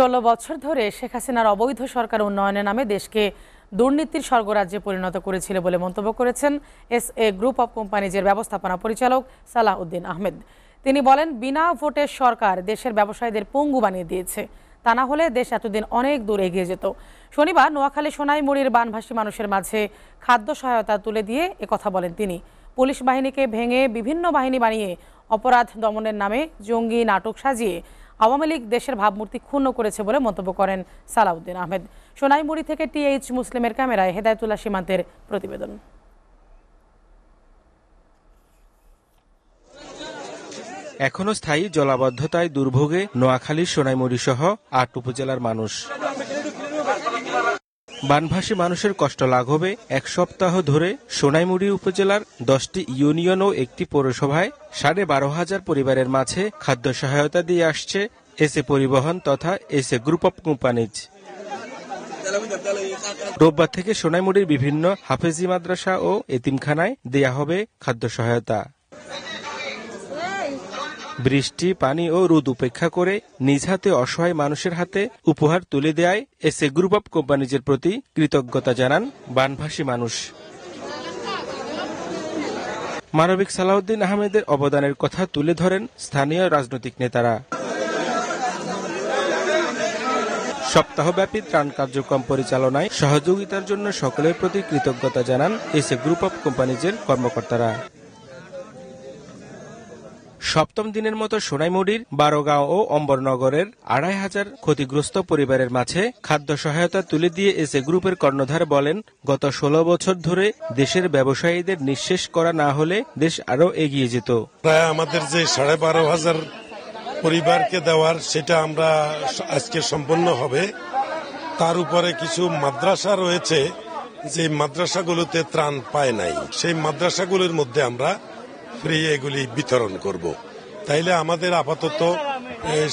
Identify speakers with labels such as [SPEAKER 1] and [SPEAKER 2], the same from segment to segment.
[SPEAKER 1] ষোলো বছর ধরে শেখ হাসিনার অবৈধ সরকার উন্নয়নের নামে দেশকে দুর্নীতির স্বর্গরাজ্যে পরিণত করেছিল বলে মন্তব্য করেছেন এস এ গ্রুপ অব কোম্পানিজের ব্যবস্থাপনা পরিচালক সালাহ উদ্দিন আহমেদ তিনি বলেন বিনা ভোটের সরকার দেশের ব্যবসায়ীদের পঙ্গু বানিয়ে দিয়েছে তা না হলে দেশ এতদিন অনেক দূর এগিয়ে যেত শনিবার নোয়াখালী সোনাইমুড়ির বানভাসী মানুষের মাঝে খাদ্য সহায়তা তুলে দিয়ে কথা বলেন তিনি পুলিশ বাহিনীকে ভেঙে বিভিন্ন বাহিনী বানিয়ে অপরাধ দমনের নামে জঙ্গি নাটক সাজিয়ে আওয়ামী লীগ দেশের ভাবমূর্তি ক্ষুণ্ণ করেছে বলে মন্তব্য করেন সালাউদ্দিন আহমেদ সোনাইমুড়ি থেকে টিএইচ মুসলিমের ক্যামেরায় হেদায়তুল্লাহ সীমান্তের প্রতিবেদন
[SPEAKER 2] এখনো স্থায়ী জলাবদ্ধতায় দুর্ভোগে নোয়াখালীর সোনাইমুড়ি সহ আট উপজেলার মানুষ বানভাসী মানুষের কষ্ট লাঘবে এক সপ্তাহ ধরে সোনাইমুড়ি উপজেলার দশটি ইউনিয়ন ও একটি পৌরসভায় সাড়ে বারো হাজার পরিবারের মাঝে খাদ্য সহায়তা দিয়ে আসছে এসএ পরিবহন তথা এ গ্রুপ অব কোম্পানিজ রোববার থেকে সোনাইমুড়ির বিভিন্ন হাফেজি মাদ্রাসা ও এতিমখানায় দেয়া হবে খাদ্য সহায়তা বৃষ্টি পানি ও রোদ উপেক্ষা করে নিজ হাতে অসহায় মানুষের হাতে উপহার তুলে দেয় এসে গ্রুপ অব কোম্পানিজের প্রতি কৃতজ্ঞতা জানান বানভাসী মানুষ মানবিক সালাউদ্দিন আহমেদের অবদানের কথা তুলে ধরেন স্থানীয় রাজনৈতিক নেতারা সপ্তাহব্যাপী ত্রাণ কার্যক্রম পরিচালনায় সহযোগিতার জন্য সকলের প্রতি কৃতজ্ঞতা জানান এসে গ্রুপ অব কোম্পানিজের কর্মকর্তারা সপ্তম দিনের মতো সোনাইমুড়ির বারোগাঁও ও অম্বরনগরের আড়াই হাজার ক্ষতিগ্রস্ত পরিবারের মাঝে খাদ্য সহায়তা তুলে দিয়ে এসে গ্রুপের কর্ণধার বলেন গত ষোলো বছর ধরে দেশের ব্যবসায়ীদের নিঃশেষ করা না হলে দেশ আরও এগিয়ে যেত
[SPEAKER 3] আমাদের যে সাড়ে বারো হাজার পরিবারকে দেওয়ার সেটা আমরা আজকে সম্পন্ন হবে তার উপরে কিছু মাদ্রাসা রয়েছে যে মাদ্রাসাগুলোতে ত্রাণ পায় নাই সেই মাদ্রাসাগুলোর মধ্যে আমরা ফ্রি এগুলি বিতরণ করব। তাইলে আমাদের আপাতত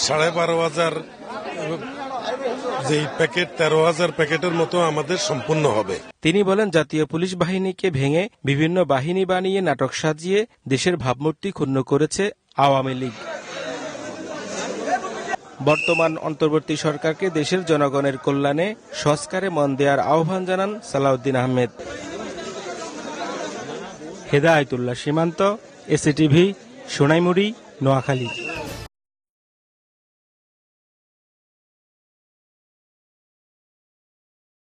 [SPEAKER 3] সাড়ে বারো হাজার যেই প্যাকেট তেরো হাজার প্যাকেটের মতো আমাদের সম্পূর্ণ হবে তিনি বলেন
[SPEAKER 2] জাতীয় পুলিশ বাহিনীকে ভেঙে বিভিন্ন বাহিনী বানিয়ে নাটক সাজিয়ে দেশের ভাবমূর্তি ক্ষুণ্ণ করেছে আওয়ামী লীগ বর্তমান অন্তর্বর্তী সরকারকে দেশের জনগণের কল্যাণে সংস্কারে মন দেওয়ার আহ্বান জানান সালাউদ্দিন আহমেদ হেদায়তুল্লাহ সীমান্ত এসিটিভি সোনাইমুড়ি নোয়াখালী